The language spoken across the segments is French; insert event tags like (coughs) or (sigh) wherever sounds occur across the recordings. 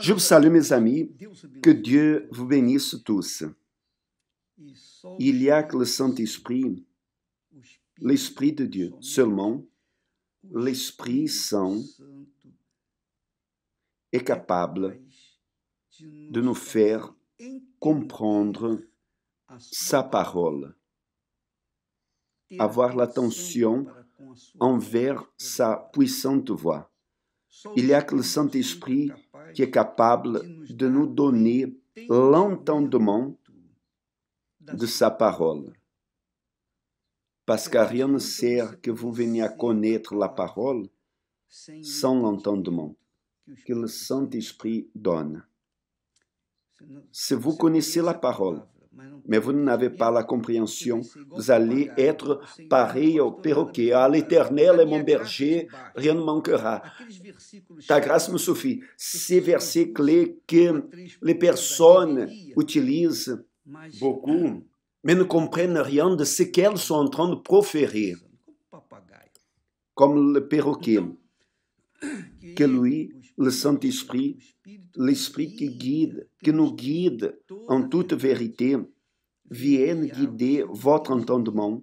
Je vous salue mes amis, que Dieu vous bénisse tous. E Il y a que le Saint-Esprit, l'Esprit de Dieu, seulement l'Esprit Saint est capable de nous faire comprendre sa parole, avoir l'attention envers sa puissante voix il y a que le Saint-Esprit qui est capable de nous donner l'entendement de sa parole. Parce qu'à rien ne sert que vous veniez à connaître la parole sans l'entendement que le Saint-Esprit donne. Si vous connaissez la parole, mais vous n'avez pas la compréhension. Vous allez être pareil au perroquet. À l'Éternel est mon berger, rien ne manquera. Ta grâce me suffit. Ces versets clés que les personnes utilisent beaucoup, mais ne comprennent rien de ce qu'elles sont en train de proférer, comme le perroquet, que lui le Saint-Esprit, l'Esprit qui guide, qui nous guide en toute vérité, vienne guider votre entendement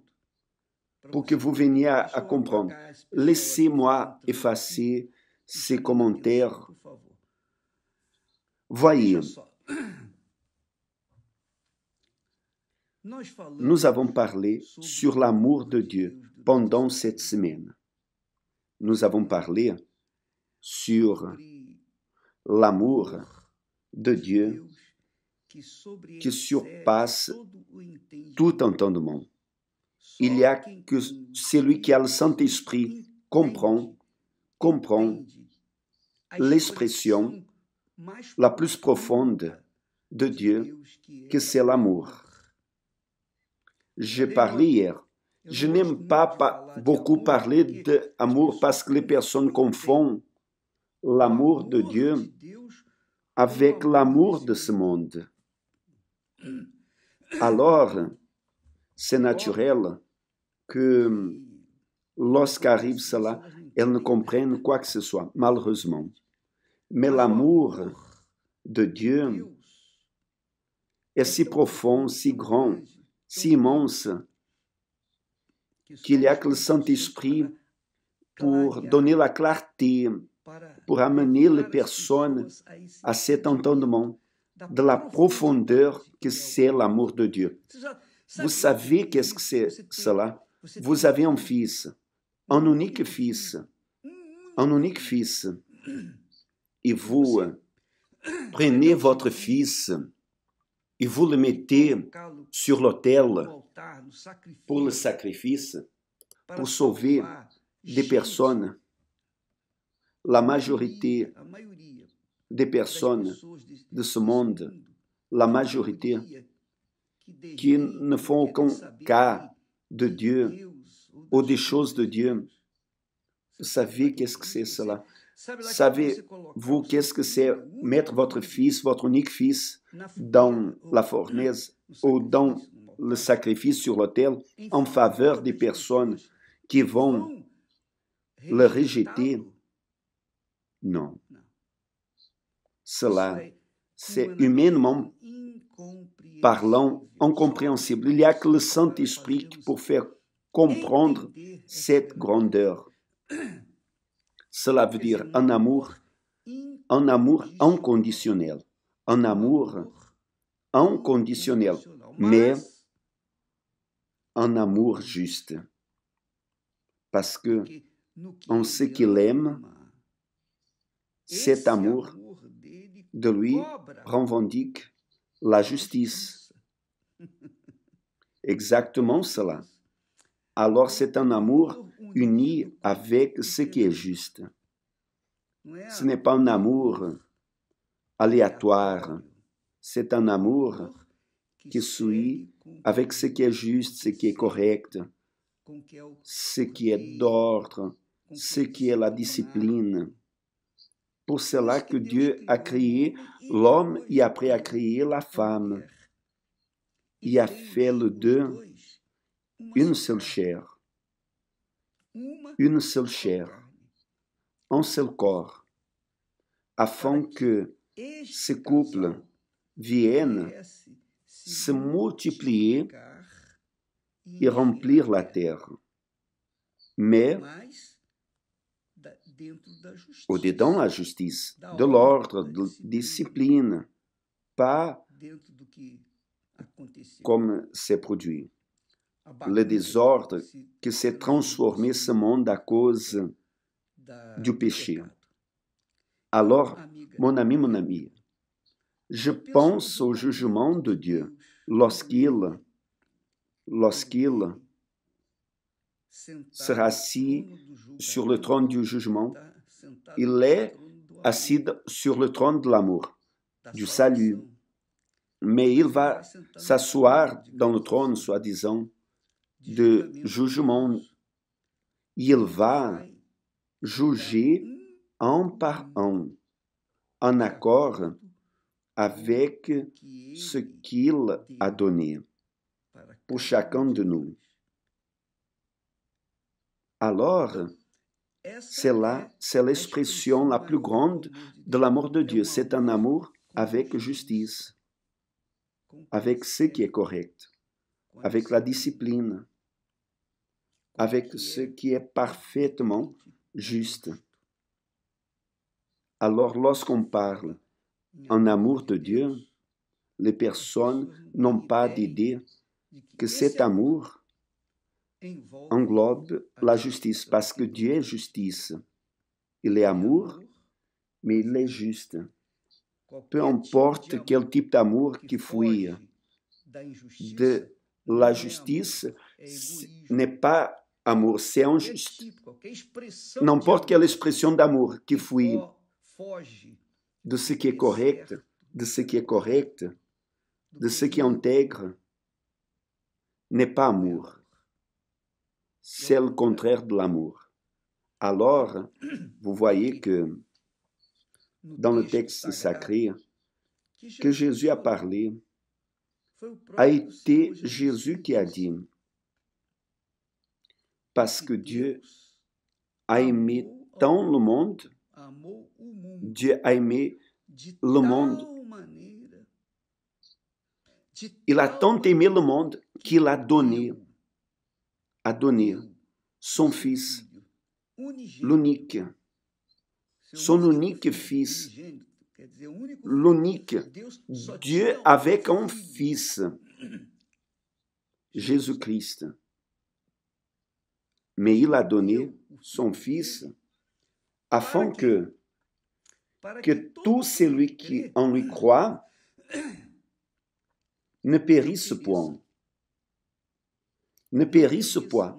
pour que vous veniez à, comprendre. Laissez-moi effacer ces commentaires. Voyez, nous avons parlé sur l'amour de Dieu pendant cette semaine. Nous avons parlé sur l'amour de Dieu qui surpasse tout entendement. Il y a que celui qui a le Saint-Esprit comprend, comprend l'expression la plus profonde de Dieu, que c'est l'amour. J'ai parlé hier. Je n'aime pas, pas beaucoup parler d'amour parce que les personnes confondent l'amour de Dieu avec l'amour de ce monde. Alors, c'est naturel que lorsqu'arrive cela, elles ne comprennent quoi que ce soit, malheureusement. Mais l'amour de Dieu est si profond, si grand, si immense, qu'il y a que le Saint-Esprit pour donner la clarté, pour amener les personnes à cet entendement de la profondeur que é c'est l'amour de Dieu. Vous savez qu'est-ce que c'est cela? Vous avez un fils, un unique fils, un unique fils, et vous prenez votre fils et vous le mettez sur l'autel pour le sacrifice, pour sauver des personnes la majorité des personnes de ce monde, la majorité qui ne font aucun cas de Dieu ou des choses de Dieu. Vous savez qu'est-ce que c'est cela? Savez-vous qu'est-ce que c'est mettre votre fils, votre unique fils, dans la fournaise ou dans le sacrifice sur l'autel en faveur des personnes qui vont le rejeter non. Cela, c'est humainement parlant incompréhensible. Il y a que le Saint-Esprit pour faire comprendre cette grandeur. (coughs) Cela veut dire un amour, un amour inconditionnel, un amour inconditionnel, mais un amour juste. Parce que on sait qu'il aime cet amour de lui revendique la justice. (laughs) Exactement cela. Alors c'est un amour uni avec ce qui est juste. Ce n'est pas un amour aléatoire, c'est un amour qui suit avec ce qui est juste, ce qui est correct, ce qui est d'ordre, ce qui est la discipline pour cela que Dieu a créé l'homme et après a créé la femme. Il a fait le deux une seule chair, une seule chair, un seul corps, afin que ce couple vienne se multiplier et remplir la terre. Mais ou dedans la justiça, de l'ordre, de disciplina, pas como c'est produit. Le désordre que s'est transforme esse mundo à cause do péché. Alors, mon ami, mon ami, je pense au jugement de Dieu lorsqu'il, lorsqu'il sera assis sur le trône du jugement. Il est assis sur le trône de l'amour, du salut. Mais il va s'asseoir dans le trône, soi-disant, de jugement. Il va juger um un par um, un, en accord avec ce qu'il a donné pour chacun de um nous. Alors, c'est c'est l'expression la plus grande de l'amour de Dieu. C'est un amour avec justice, avec ce qui est correct, avec la discipline, avec ce qui est parfaitement juste. Alors, lorsqu'on parle en amour de Dieu, les personnes n'ont pas d'idée que cet amour englobe la justice, parce que Dieu est justice. Il est amour, mais il est juste. Peu tipo importe quel type d'amour qui fuit de la é justice, é n'est pas amour, c'est injuste. Tipo, N'importe quelle expression d'amour qui fuit de ce qui est correct, de ce qui est correct, de ce qui intègre, n'est pas é amour. c'est le contraire de l'amour. Alors, vous voyez que dans le texte sacré que Jésus a parlé, a été Jésus qui a dit, parce que Dieu a aimé tant le monde, Dieu a aimé le monde. Il a tant aimé le monde qu'il a donné a donné son Fils, l'unique, son unique Fils, l'unique Dieu avec un Fils, Jésus-Christ. Mais il a donné son Fils afin que, que tout celui qui en lui croit ne périsse point, ne périsse point,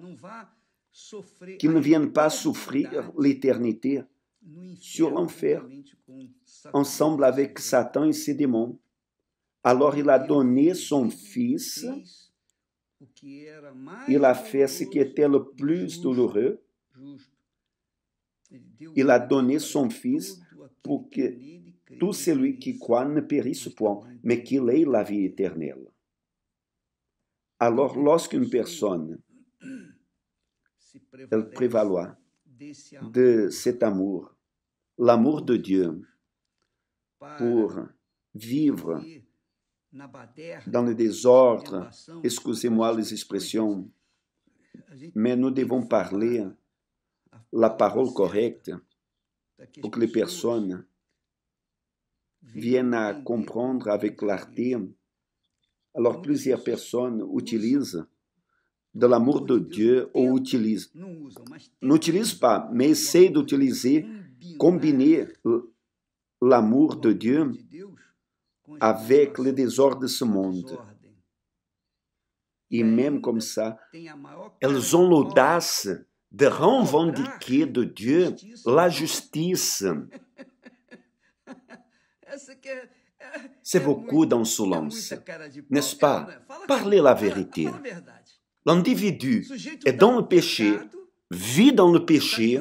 qu'ils ne viennent pas souffrir l'éternité sur l'enfer, ensemble avec Satan et ses démons. Alors il a donné son e Fils, il a fait ce qui était le plus douloureux, il a donné son Fils pour que tout celui qui croit ne périsse point, mais qu'il ait la vie éternelle. Alors lorsqu'une personne elle prévaloir de cet amour, l'amour de Dieu, pour vivre dans le désordre, excusez-moi les expressions, mais nous devons parler la parole correcte pour que les personnes viennent à comprendre avec clarté Alors plusieurs personnes utilisent de l'amour de Dieu ou utilisent, n'utilisent pas, mais essayent d'utiliser, combiner l'amour de Dieu avec le désordre de ce monde. Et même comme ça, elles ont l'audace de revendiquer de Dieu la justice. (laughs) É C'est beaucoup d'insolence, n'est-ce pas Parlez la vérité. L'individu est dans le péché, vit dans le péché,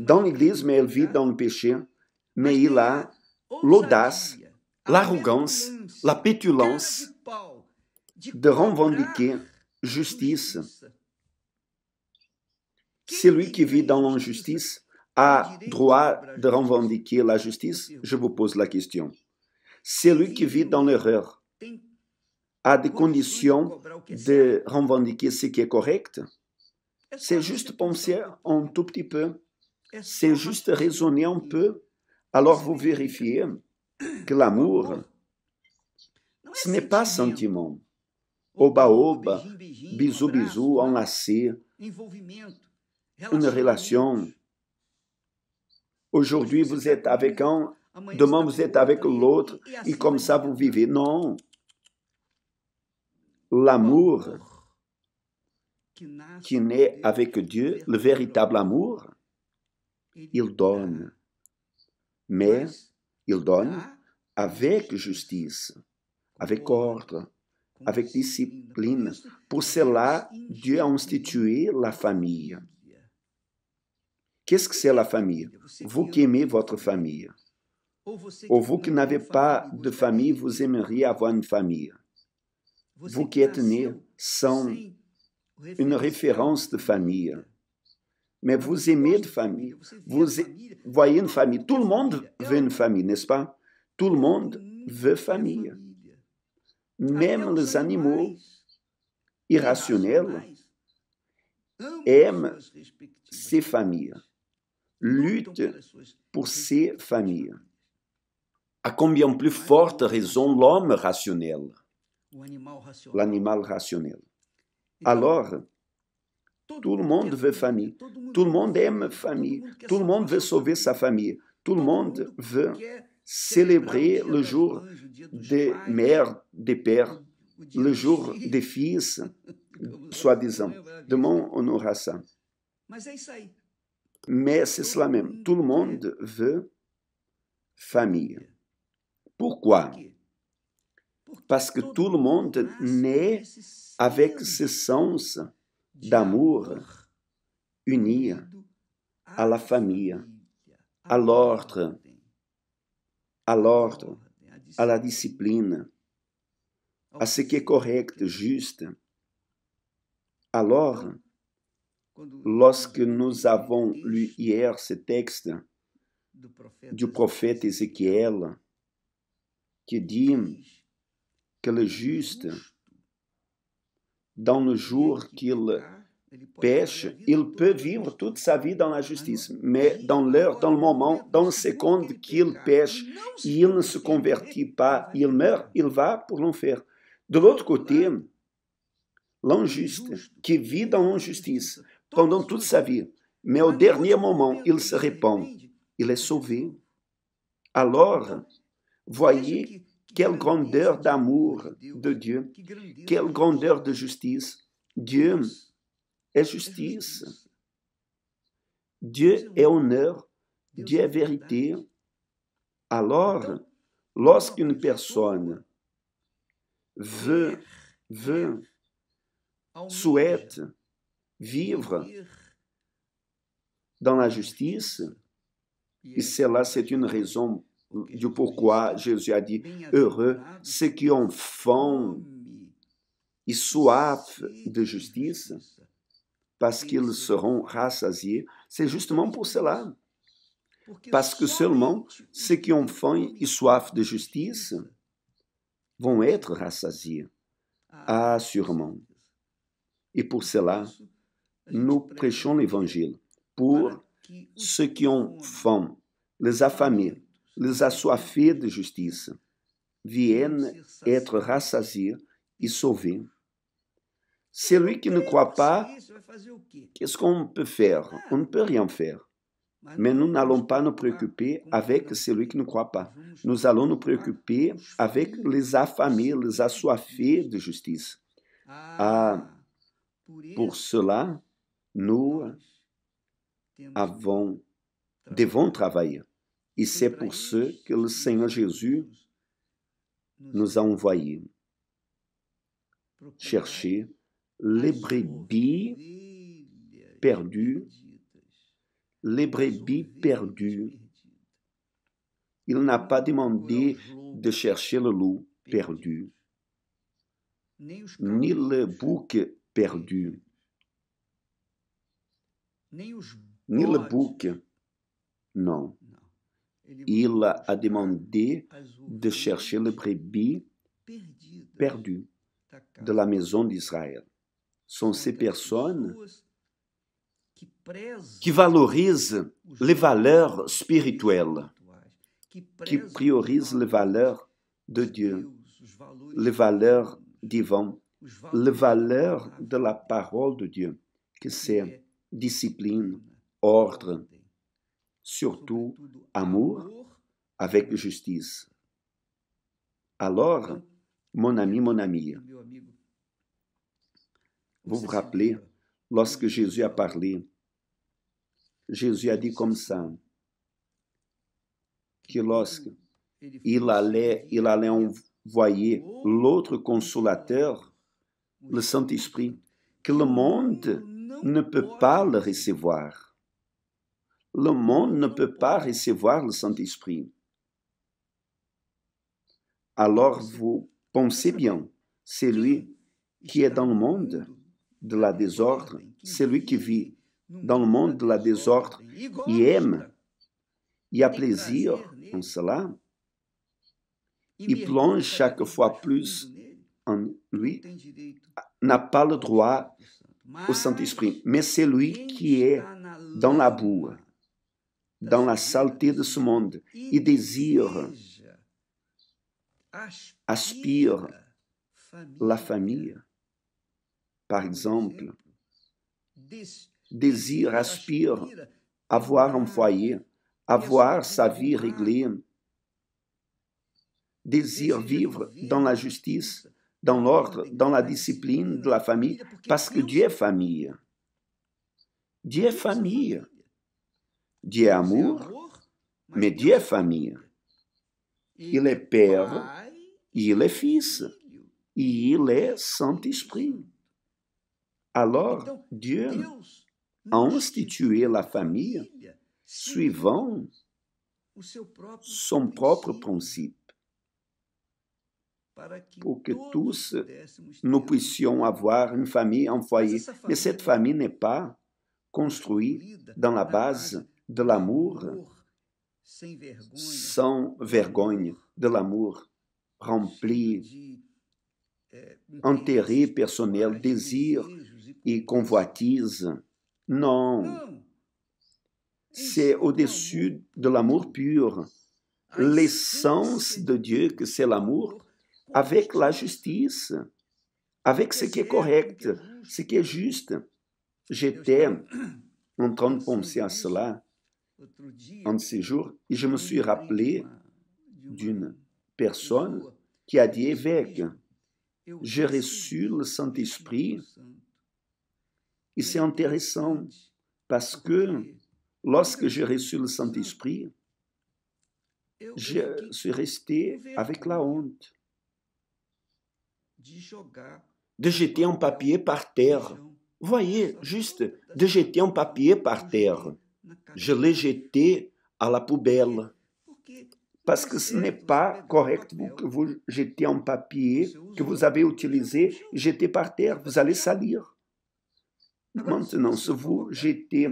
dans l'église, mais il vit dans le péché, mais il a l'audace, l'arrogance, la pétulance de revendiquer justice. Celui qui vit dans l'injustice a droit de revendiquer la justice Je vous pose la question. Celui qui vit dans l'erreur a des conditions de revendiquer ce qui est correct C'est juste penser un tout petit peu. C'est juste raisonner un peu. Alors vous vérifiez que l'amour, ce n'est pas sentiment. Oba-oba, bisous bisou enlacé, une relation Aujourd'hui, vous êtes avec un, demain, vous êtes avec l'autre, et comme ça, vous vivez. Non. L'amour qui naît avec Dieu, le véritable amour, il donne. Mais il donne avec justice, avec ordre, avec discipline. Pour cela, Dieu a institué la famille. Qu'est-ce que c'est la famille Vous qui aimez votre famille. Ou vous qui n'avez pas de famille, vous aimeriez avoir une famille. Vous qui êtes né sans une référence de famille. Mais vous aimez de famille. Vous voyez une famille. Tout le monde veut une famille, n'est-ce pas Tout le monde veut famille. Même les animaux irrationnels aiment ces familles lutte pour ses familles. À combien plus forte raison l'homme rationnel, l'animal rationnel. Alors, tout le monde veut famille, tout le monde aime famille, tout le monde veut sauver sa famille, tout le monde veut célébrer le jour des mères, des pères, le jour des fils, soi-disant. Demain, on aura ça. Mais c'est cela même. Mmh. Tout le monde veut famille. Pourquoi Parce que tout le monde naît avec ce sens d'amour uni à la famille, à l'ordre, à l'ordre, à la discipline, à ce qui est correct, juste. Alors, Lorsque nous avons lu hier ce texte du prophète Ézéchiel qui dit que le juste, dans le jour qu'il pêche, il peut vivre toute sa vie dans la justice. Mais dans l'heure, dans le moment, dans le seconde qu'il pêche, il ne se convertit pas, il meurt, il va pour l'enfer. De l'autre côté, l'injuste qui vit dans l'injustice, pendant toute sa vie. Mais au dernier moment, il se répand. Il est sauvé. Alors, voyez quelle grandeur d'amour de Dieu, quelle grandeur de justice. Dieu est justice. Dieu est honneur. Dieu est vérité. Alors, lorsqu'une personne veut, veut, souhaite vivre dans la justice. Et cela, c'est une raison du pourquoi Jésus a dit Heureux ceux qui ont faim et soif de justice, parce qu'ils seront rassasiés. C'est justement pour cela. Parce que seulement ceux qui ont faim et soif de justice vão être rassasiés. Ah, ah sûrement. Et pour cela, nous prêchons l'Évangile pour ceux qui ont faim, les affamés, les assoiffés de justice, viennent être rassasiés et sauvés. Celui qui ne croit pas, qu'est-ce qu'on peut faire On ne peut rien faire. Mais nous n'allons pas nous préoccuper avec celui qui ne croit pas. Nous allons nous préoccuper avec les affamés, les assoiffés de justice. Ah, ah pour cela, nous avons, devons travailler. Et c'est pour ce que le Seigneur Jésus nous a envoyés. Chercher les brebis perdues, les brebis perdues. Il n'a pas demandé de chercher le loup perdu, ni le bouc perdu. Ni le bouc. Non. Il a demandé de chercher le brebis perdu de la maison d'Israël. Sont ces personnes qui valorisent les valeurs spirituelles, qui priorisent les valeurs de Dieu, les valeurs divines, les valeurs de la parole de Dieu, que c'est discipline, ordre, surtout amour avec justice. Alors, mon ami, mon ami, vous vous rappelez, lorsque Jésus a parlé, Jésus a dit comme ça, que lorsque il allait, il allait envoyer l'autre consolateur, le Saint-Esprit, que le monde ne peut pas le recevoir. Le monde ne peut pas recevoir le Saint-Esprit. Alors vous pensez bien, celui qui est dans le monde de la désordre, celui qui vit dans le monde de la désordre y aime, il a plaisir en cela, il plonge chaque fois plus en lui, n'a pas le droit o Saint-Esprit. Mais é qui est dans la boue, dans la saleté de ce monde, et désire, aspire la famille, par exemple, désire, aspire avoir un foyer, avoir sa vie réglée, désire vivre dans la justice, dans l'ordre, dans la discipline de la famille, parce que Dieu est famille. Dieu est famille. Dieu est amour, mais Dieu est famille. Il est Père, il est Fils, il est Saint-Esprit. Alors, Dieu a institué la famille suivant son propre principe pour que tous nous puissions avoir une famille, en foyer. Mais cette famille n'est pas construite dans la base de l'amour sans vergogne, de l'amour rempli, eh, enterré personnel, désir e et convoitise. Non, c'est au-dessus de l'amour pur. L'essence de Dieu, que c'est l'amour, avec la justice, avec ce qui est correct, ce qui est juste. J'étais en train de penser à cela en ces jours et je me suis rappelé d'une personne qui a dit évêque, j'ai reçu le Saint-Esprit et c'est intéressant parce que lorsque j'ai reçu le Saint-Esprit, je suis resté avec la honte de jeter un papier par terre. Voyez, juste de jeter un papier par terre. Je l'ai jeté à la poubelle. Parce que ce n'est pas correct que vous jetez un papier que vous avez utilisé, jetez par terre, vous allez salir. Maintenant, si vous jetez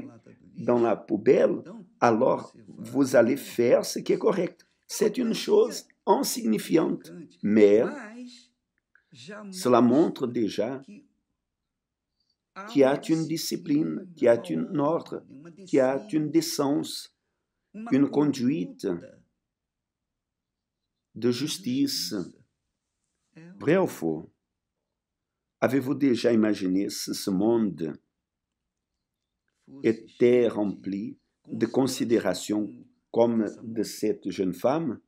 dans la poubelle, alors vous allez faire ce qui est correct. C'est une chose insignifiante, mais cela montre déjà qu'il y a une discipline, qu'il y a un ordre, qu'il y a une décence, une conduite de justice. Vrai ou faux? Avez-vous déjà imaginé si ce monde était rempli de considérations comme de cette jeune femme?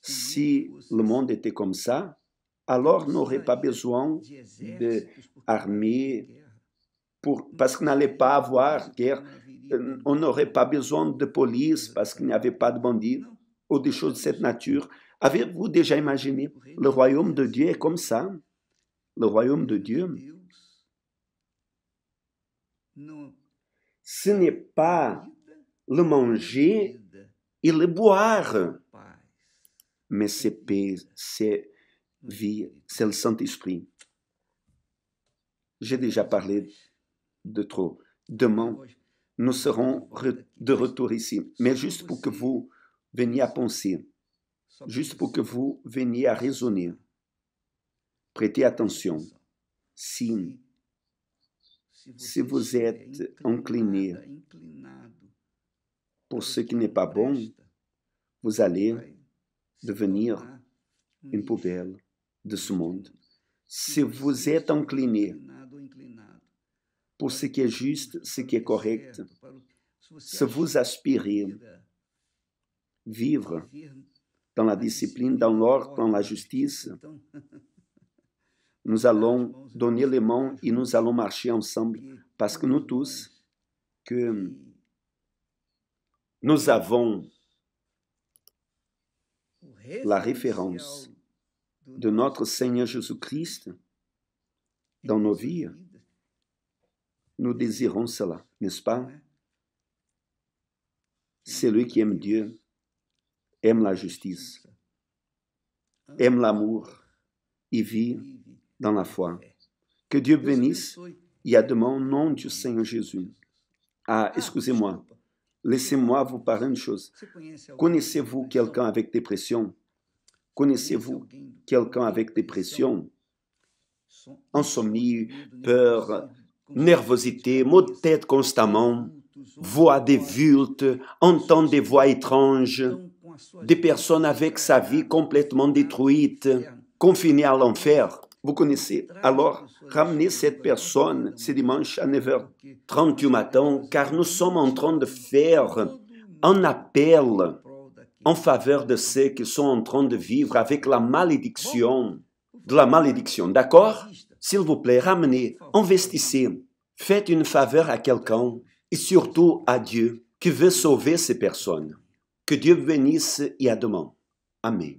Si le monde était comme ça, alors n'aurait pas besoin d'armée parce qu'il n'allait pas avoir guerre. Euh, on n'aurait pas besoin de police parce qu'il n'y avait pas de bandits ou des choses de cette nature. Avez-vous déjà imaginé le royaume de Dieu est comme ça Le royaume de Dieu, ce n'est pas le manger et le boire, mais c'est vie, c'est le Saint-Esprit. J'ai déjà parlé de trop. Demain, nous serons de retour ici. Mais juste pour que vous veniez à penser, juste pour que vous veniez à raisonner, prêtez attention. Si, si vous êtes incliné pour ce qui n'est pas bon, vous allez devenir une poubelle desse mundo. Se vos é tão incliné, por ce que é justo, ce que é correto, se vos aspirez, vivre dans a discipline, dans l'ordre, dans la justice, nous allons donner les mains e nos allons marcher ensemble parce que nous tous, que nous avons la référence de notre Seigneur Jésus-Christ dans nos vies, nous désirons cela, n'est-ce pas? Celui qui aime Dieu aime la justice, aime l'amour et vit dans la foi. Que Dieu bénisse et à demain au nom du Seigneur Jésus. Ah, excusez-moi. Laissez-moi vous parler une chose. Connaissez-vous quelqu'un avec dépression? Connaissez-vous quelqu'un avec dépression, insomnie, peur, nervosité, maux de tête constamment, voix des vultes, entend des voix étranges, des personnes avec sa vie complètement détruite, confinée à l'enfer. Vous connaissez. Alors, ramenez cette personne ce dimanche à 9h30 du matin, car nous sommes en train de faire un appel en faveur de ceux qui sont en train de vivre avec la malédiction, de la malédiction, d'accord S'il vous plaît, ramenez, investissez, faites une faveur à quelqu'un et surtout à Dieu qui veut sauver ces personnes. Que Dieu bénisse et à demain. Amen.